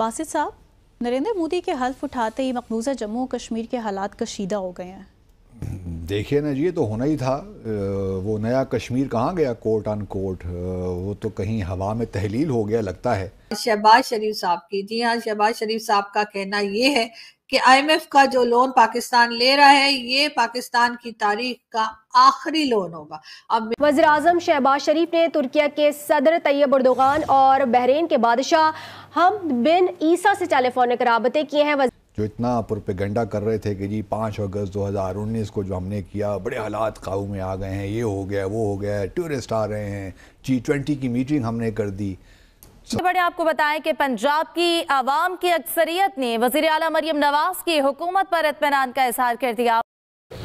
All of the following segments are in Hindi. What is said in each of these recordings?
बासित साहब नरेंद्र मोदी के हल्फ उठाते ही मकबूजा जम्मू कश्मीर के हालात कशीदा हो गए हैं देखिए ना ये तो होना ही था वो नया कश्मीर कहाँ गया कोर्ट अन कोर्ट वो तो कहीं हवा में तहलील हो गया लगता है शहबाज शरीफ साहब की जी हाँ शहबाज शरीफ साहब का कहना ये है कि आईएमएफ का जो लोन पाकिस्तान ले रहा है ये पाकिस्तान की तारीख का आखिरी लोन होगा अब वजीर अजम शहबाज शरीफ ने तुर्किया के सदर तैयब उर्दोगान और बहरीन के बादशाह हम बिन ईसा से टेलीफोनिक रबते किए हैं जो इतना प्रोपेगेंडा कर रहे थे कि जी पाँच अगस्त 2019 को जो हमने किया बड़े हालात काबू में आ गए हैं ये हो गया वो हो गया टूरिस्ट आ रहे हैं जी ट्वेंटी की मीटिंग हमने कर दी तो बड़े आपको बताएं कि पंजाब की आवाम की अक्सरियत ने वजीर अला मरियम नवाज की हुकूमत पर इतमान का इजहार कर दिया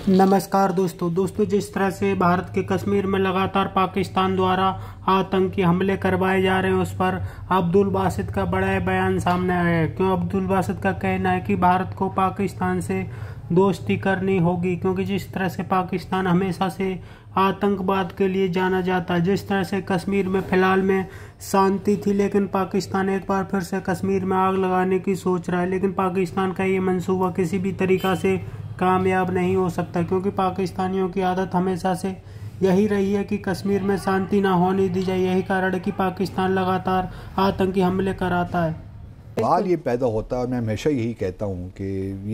नमस्कार दोस्तों दोस्तों जिस तरह से भारत के कश्मीर में लगातार पाकिस्तान द्वारा आतंकी हमले करवाए जा रहे हैं उस पर अब्दुल बासित का बड़ा बयान सामने आया है क्यों अब्दुल बासित का कहना है कि भारत को पाकिस्तान से दोस्ती करनी होगी क्योंकि जिस तरह से पाकिस्तान हमेशा से आतंकवाद के लिए जाना जाता है जिस तरह से कश्मीर में फ़िलहाल में शांति थी लेकिन पाकिस्तान एक बार फिर से कश्मीर में आग लगाने की सोच रहा है लेकिन पाकिस्तान का ये मंसूबा किसी भी तरीक़ा से कामयाब नहीं हो सकता क्योंकि पाकिस्तानियों की आदत हमेशा से यही रही है कि कश्मीर में शांति ना होने दी जाए यही कारण है कि पाकिस्तान लगातार आतंकी हमले कराता है सवाल ये पैदा होता है और मैं हमेशा यही कहता हूँ कि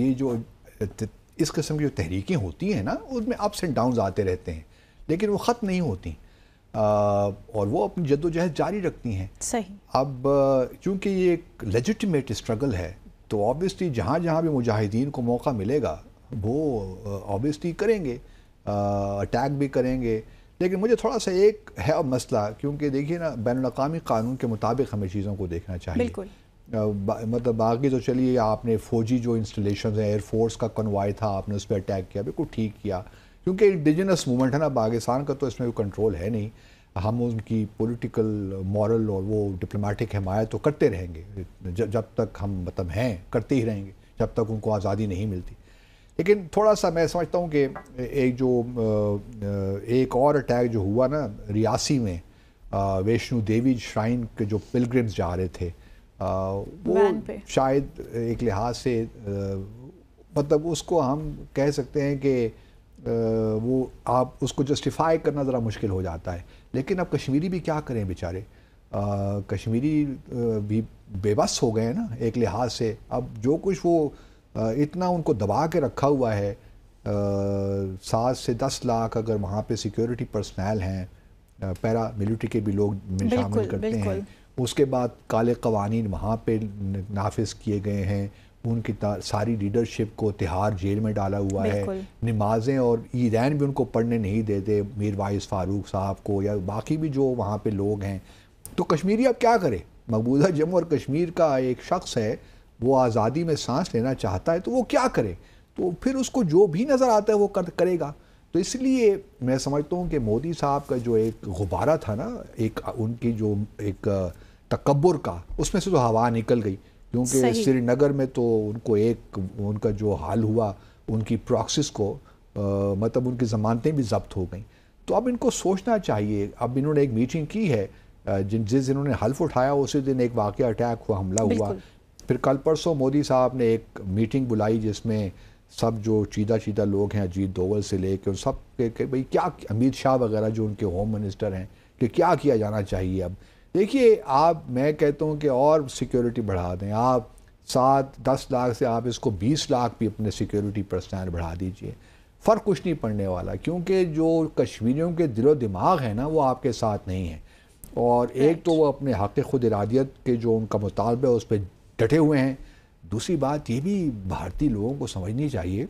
ये जो इस कस्म की जो तहरीकें होती हैं ना उसमें अप्स एंड डाउन आते रहते हैं लेकिन वो ख़त्म नहीं होती आ, और वो अपनी जद्दोजहद जारी रखती हैं सही अब चूँकि ये एक लेजिटमेट स्ट्रगल है तो ऑबियसली जहाँ जहाँ भी मुजाहिदीन को मौका मिलेगा वो ऑबियसली करेंगे अटैक भी करेंगे लेकिन मुझे थोड़ा सा एक है मसला क्योंकि देखिए ना बैन अवी कानून के मुताबिक हमें चीज़ों को देखना चाहिए बा, मतलब बाकी तो चलिए आपने फ़ौजी जो इंस्टॉलेशन है एयरफोर्स का कन्वाई था आपने उस पर अटैक किया बिल्कुल ठीक किया क्योंकि इंडिजिनस मूवमेंट है ना पाकिस्तान का तो इसमें कोई कंट्रोल है नहीं हम उनकी पॉलिटिकल मॉरल और वो डिप्लोमेटिक हमायत तो करते रहेंगे जब तक हम मतलब हैं करते ही रहेंगे जब तक उनको आज़ादी नहीं मिलती लेकिन थोड़ा सा मैं समझता हूँ कि एक जो एक और अटैक जो हुआ ना रियासी में वैष्णो देवी श्राइन के जो पिलग्रिम्स जा रहे थे वो शायद एक लिहाज से मतलब उसको हम कह सकते हैं कि वो आप उसको जस्टिफाई करना ज़रा मुश्किल हो जाता है लेकिन अब कश्मीरी भी क्या करें बेचारे कश्मीरी भी बेबस हो गए हैं ना एक लिहाज से अब जो कुछ वो इतना उनको दबा के रखा हुआ है सात से दस लाख अगर वहाँ पे सिक्योरिटी पर्सनल हैं पैरा मिलिट्री के भी लोग शामिल करते हैं उसके बाद काले कवानीन वहाँ पर नाफिज किए गए हैं उनकी सारी लीडरशिप को तिहार जेल में डाला हुआ है नमाजें और ईरान भी उनको पढ़ने नहीं देते मीर वाइस फारूक साहब को या बाकी भी जो वहाँ पे लोग हैं तो कश्मीरी अब क्या करे मकबूजा जम्मू और कश्मीर का एक शख्स है वो आज़ादी में सांस लेना चाहता है तो वो क्या करे तो फिर उसको जो भी नज़र आता है वो कर, करेगा तो इसलिए मैं समझता हूँ कि मोदी साहब का जो एक गुब्बारा था ना एक उनकी जो एक तकबर का उसमें से तो हवा निकल गई क्योंकि श्रीनगर में तो उनको एक उनका जो हाल हुआ उनकी प्रॉक्सिस को आ, मतलब उनकी ज़मानतें भी जब्त हो गई तो अब इनको सोचना चाहिए अब इन्होंने एक मीटिंग की है जिन जिस दिन उन्होंने हल्फ उठाया उसी दिन एक वाक़ अटैक हुआ हमला हुआ फिर कल परसों मोदी साहब ने एक मीटिंग बुलाई जिसमें सब जो चीदा चीदा लोग हैं अजीत दोवल से ले कर सब के, के भाई क्या अमित शाह वगैरह जो उनके होम मिनिस्टर हैं कि क्या किया जाना चाहिए अब देखिए आप मैं कहता हूँ कि और सिक्योरिटी बढ़ा दें आप सात दस लाख से आप इसको बीस लाख भी अपने सिक्योरिटी पर्सनल बढ़ा दीजिए फ़र्क कुछ नहीं पड़ने वाला क्योंकि जो कश्मीरियों के दिलो दिमाग है ना वो आपके साथ नहीं है और एक तो वो अपने हक़ खुद इरादियत के जो उनका मुतालबा है उस पर डटे हुए हैं दूसरी बात ये भी भारतीय लोगों को समझनी चाहिए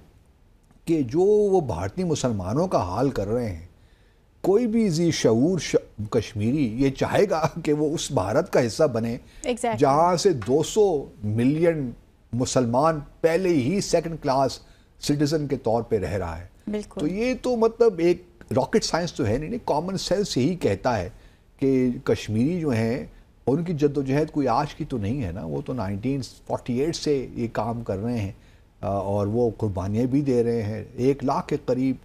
कि जो वो भारतीय मुसलमानों का हाल कर रहे हैं कोई भी जी शूर श... कश्मीरी ये चाहेगा कि वो उस भारत का हिस्सा बने exactly. जहाँ से 200 मिलियन मुसलमान पहले ही सेकंड क्लास सिटीजन के तौर पे रह रहा है तो ये तो मतलब एक रॉकेट साइंस तो है नहीं नहीं कॉमन सेंस यही कहता है कि कश्मीरी जो हैं और उनकी जद्दोजहद कोई आज की तो नहीं है ना वो तो 1948 से ये काम कर रहे हैं और वो कुर्बानियाँ भी दे रहे हैं एक लाख के करीब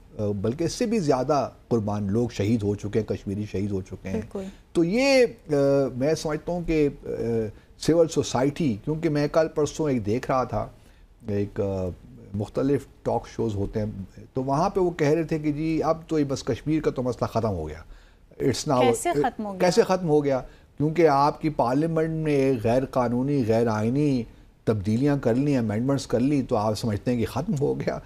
बल्कि इससे भी ज़्यादा कुर्बान लोग शहीद हो चुके हैं कश्मीरी शहीद हो चुके हैं तो ये आ, मैं समझता हूँ कि सिविल सोसाइटी क्योंकि मैं कल परसों एक देख रहा था एक मुख्तलिफ टॉक शोज़ होते हैं तो वहाँ पे वो कह रहे थे कि जी अब तो ये बस कश्मीर का तो मसला ख़त्म हो गया इट्स नाउ कैसे ख़त्म हो गया कैसे ख़त्म हो गया क्योंकि आपकी पार्लियामेंट ने गैर कानूनी गैर आइनी तब्दीलियाँ कर ली अमेंडमेंट्स कर ली तो आप समझते हैं कि ख़त्म हो गया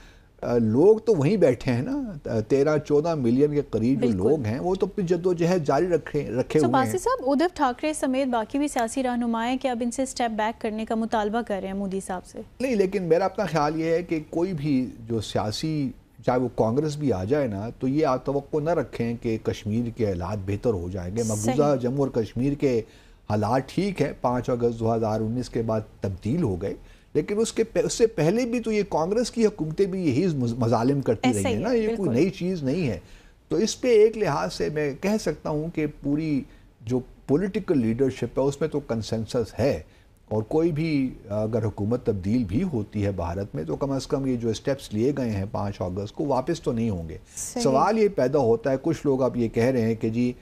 लोग तो वहीं बैठे हैं ना तेरह चौदह मिलियन के करीब जो लोग हैं वो तो अपनी जद्दोजहद जारी रखे रखे हुए हैं साहब उद्धव ठाकरे समेत बाकी भी सियासी रहनुमाएं कि अब इनसे स्टेप बैक करने का मुतालबा कर रहे हैं मोदी साहब से नहीं लेकिन मेरा अपना ख्याल ये है कि कोई भी जो सियासी चाहे वो कांग्रेस भी आ जाए ना तो ये आप तो ना रखें कि कश्मीर के हालात बेहतर हो जाएंगे मकबूजा जम्मू और कश्मीर के हालात ठीक है पाँच अगस्त दो हज़ार उन्नीस के बाद तब्दील हो गए लेकिन उसके उससे पहले भी तो ये कांग्रेस की हुकूमतें भी यही मजालिम करती रही हैं ना ये कोई नई चीज़ नहीं है तो इस पर एक लिहाज से मैं कह सकता हूँ कि पूरी जो पोलिटिकल लीडरशिप है उसमें तो कंसेंसस है और कोई भी अगर हुकूमत तब्दील भी होती है भारत में तो कम अज़ कम ये जो स्टेप्स लिए गए हैं पाँच अगस्त को वापस तो नहीं होंगे सवाल ये पैदा होता है कुछ लोग आप ये कह रहे हैं कि जी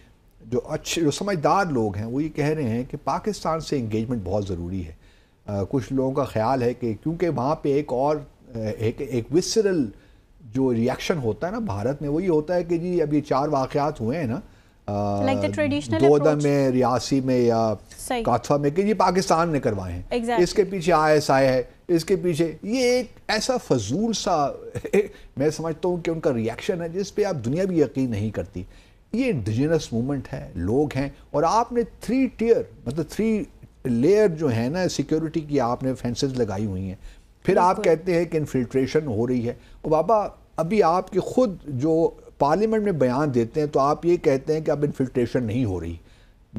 जो अच्छे जो समझदार लोग हैं वो ये कह रहे हैं कि पाकिस्तान से इंगेजमेंट बहुत ज़रूरी है आ, कुछ लोगों का ख्याल है कि क्योंकि वहाँ पर एक और एक एक विसरल जो रिएक्शन होता है ना भारत में वही होता है कि जी अब ये चार वाक़ात हुए हैं ना दोदा uh, में रियासी में या काथवा में कि ये पाकिस्तान ने करवाए हैं exactly. इसके पीछे आई एस आई है इसके पीछे ये एक ऐसा फजूल सा मैं समझता हूँ कि उनका रिएक्शन है जिस पे आप दुनिया भी यकीन नहीं करती ये इंडिजिनस मूवमेंट है लोग हैं और आपने थ्री टीयर मतलब थ्री लेयर जो है ना सिक्योरिटी की आपने फेंसेज लगाई हुई हैं फिर आप कहते हैं कि इनफिल्ट्रेशन हो रही है और बाबा अभी आपके खुद जो पार्लियामेंट में बयान देते हैं तो आप ये कहते हैं कि अब इन्फिल्ट्रेशन नहीं हो रही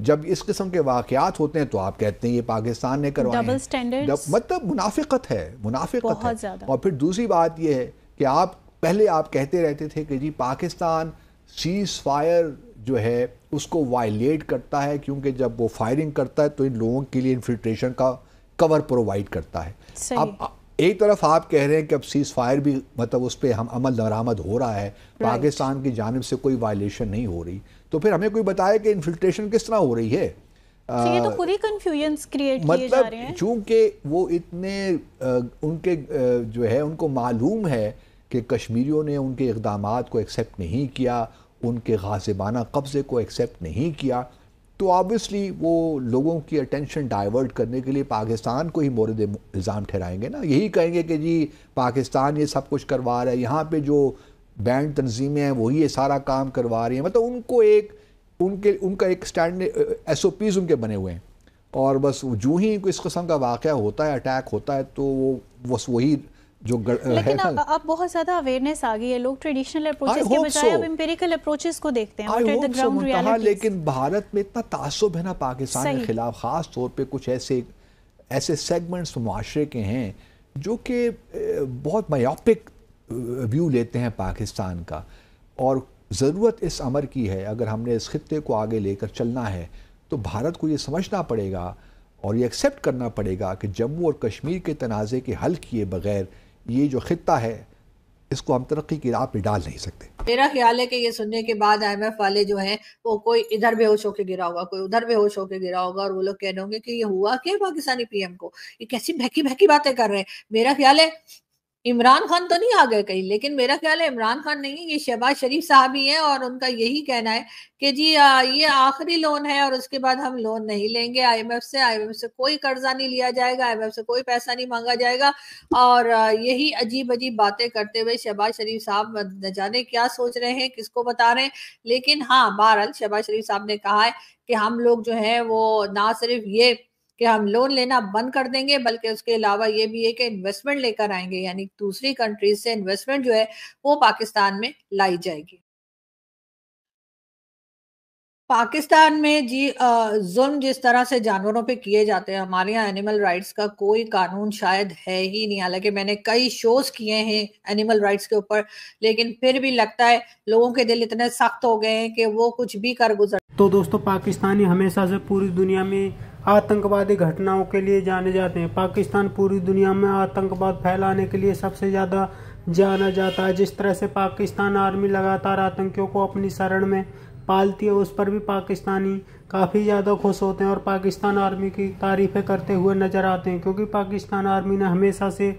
जब इस किस्म के वाकत होते हैं तो आप कहते हैं ये पाकिस्तान ने करवाए मतलब मुनाफिकत है मुनाफिकत है और फिर दूसरी बात यह है कि आप पहले आप कहते रहते थे कि जी पाकिस्तान सीज़ फायर जो है उसको वायलेट करता है क्योंकि जब वो फायरिंग करता है तो इन लोगों के लिए इन्फिल्ट्रेशन का कवर प्रोवाइड करता है अब एक तरफ आप कह रहे हैं कि अब सीज़ फायर भी मतलब उस पर हम अमल दरामद हो रहा है पाकिस्तान की जानब से कोई वायलेशन नहीं हो रही तो फिर हमें कोई बताया कि इन्फिल्ट्रेशन किस तरह हो रही है खुद ही क्रिएट मतलब चूंकि वो इतने आ, उनके आ, जो है उनको मालूम है कि कश्मीरियों ने उनके इकदाम को एक्सेप्ट नहीं किया उनके गाजिबाना कब्ज़े को एक्सेप्ट नहीं किया तो ऑब्वियसली वो लोगों की अटेंशन डाइवर्ट करने के लिए पाकिस्तान को ही मोरद इल्ज़ाम ठहराएंगे ना यही कहेंगे कि जी पाकिस्तान ये सब कुछ करवा रहा है यहाँ पे जो बैंड तनजीमें हैं वही ये सारा काम करवा रही हैं मतलब उनको एक उनके उनका एक स्टैंड एस ओ पीज़ उनके बने हुए हैं और बस जूँ ही इस किस्म का वाक़ होता है अटैक होता है तो वो बस वही जो लेकिन है अब, बहुत ज्यादा अवेयरनेस आ गई है लोग ट्रेडिशनल अप्रोचेस के बजाय so. अब एम्पेरिकल अप्रोचेस को देखते हैं द ग्राउंड रियलिटी लेकिन भारत में इतना तासुब है ना पाकिस्तान के खिलाफ खास तौर पे कुछ ऐसे ऐसे सेगमेंट्स तो माशरे के हैं जो कि बहुत मायोपिक व्यू लेते हैं पाकिस्तान का और ज़रूरत इस अमर की है अगर हमने इस खत्े को आगे लेकर चलना है तो भारत को ये समझना पड़ेगा और ये एक्सेप्ट करना पड़ेगा कि जम्मू और कश्मीर के तनाज़े के हल किए बगैर ये जो खत्ता है इसको हम तरक्की की राह पे डाल नहीं सकते मेरा ख्याल है कि ये सुनने के बाद एफ वाले जो हैं वो कोई इधर बेहोश होकर गिरा होगा कोई उधर बेहोश होकर गिरा होगा और वो लोग कह रहे होंगे कि ये हुआ क्या पाकिस्तानी पीएम को ये कैसी बहकी बहकी बातें कर रहे हैं मेरा ख्याल है इमरान खान तो नहीं आ गए कहीं लेकिन मेरा ख्याल है इमरान खान नहीं है ये शहबाज शरीफ साहब ही हैं और उनका यही कहना है कि जी आ, ये आखिरी लोन है और उसके बाद हम लोन नहीं लेंगे आईएमएफ से आईएमएफ से कोई कर्जा नहीं लिया जाएगा आईएमएफ से कोई पैसा नहीं मांगा जाएगा और यही अजीब अजीब बातें करते हुए शहबाज शरीफ साहब न जाने क्या सोच रहे हैं किसको बता रहे हैं लेकिन हाँ बहरहाल शहबाज शरीफ साहब ने कहा है कि हम लोग जो है वो ना सिर्फ ये कि हम लोन लेना बंद कर देंगे बल्कि उसके अलावा ये भी है कि इन्वेस्टमेंट लेकर आएंगे यानी दूसरी कंट्रीज से इन्वेस्टमेंट जो है वो पाकिस्तान में लाई जाएगी पाकिस्तान में जी जुल्म जिस तरह से जानवरों पे किए जाते हैं हमारे यहाँ एनिमल राइट्स का कोई कानून शायद है ही नहीं हालांकि मैंने कई शोज किए हैं एनिमल राइट्स के ऊपर लेकिन फिर भी लगता है लोगों के दिल इतने सख्त हो गए हैं कि वो कुछ भी कर गुजर तो दोस्तों पाकिस्तानी हमेशा से पूरी दुनिया में आतंकवादी घटनाओं के लिए जाने जाते हैं पाकिस्तान पूरी दुनिया में आतंकवाद फैलाने के लिए सबसे ज़्यादा जाना जाता है जिस तरह से पाकिस्तान आर्मी लगातार आतंकियों को अपनी शरण में पालती है उस पर भी पाकिस्तानी काफ़ी ज़्यादा खुश होते हैं और पाकिस्तान आर्मी की तारीफ़ें करते हुए नज़र आते हैं क्योंकि पाकिस्तान आर्मी ने हमेशा से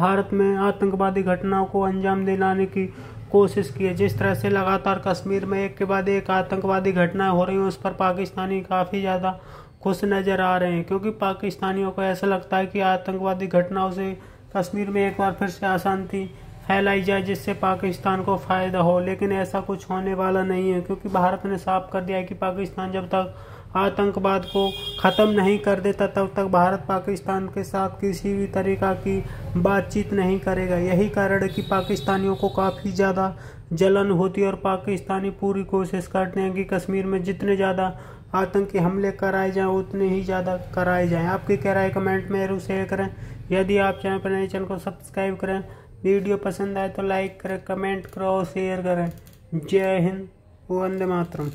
भारत में आतंकवादी घटनाओं को अंजाम दिलाने की कोशिश की है जिस तरह से लगातार कश्मीर में एक के बाद एक आतंकवादी घटनाएं हो रही हैं उस पर पाकिस्तानी काफ़ी ज़्यादा खुश नज़र आ रहे हैं क्योंकि पाकिस्तानियों को ऐसा लगता है कि आतंकवादी घटनाओं से कश्मीर में एक बार फिर से अशांति फैलाई जाए जिससे पाकिस्तान को फ़ायदा हो लेकिन ऐसा कुछ होने वाला नहीं है क्योंकि भारत ने साफ कर दिया है कि पाकिस्तान जब तक आतंकवाद को ख़त्म नहीं कर देता तब तक भारत पाकिस्तान के साथ किसी भी तरीका की बातचीत नहीं करेगा यही कारण है कि पाकिस्तानियों को काफ़ी ज़्यादा जलन होती है और पाकिस्तानी पूरी कोशिश करते हैं कि कश्मीर में जितने ज़्यादा आतंकी हमले कराए जाएं उतने ही ज़्यादा कराए जाएं आपकी क्या राय कमेंट में जरूर शेयर करें यदि आप चैनल पर नए चैनल को सब्सक्राइब करें वीडियो पसंद आए तो लाइक करें कमेंट करो और शेयर करें जय हिंद वंदे मातरम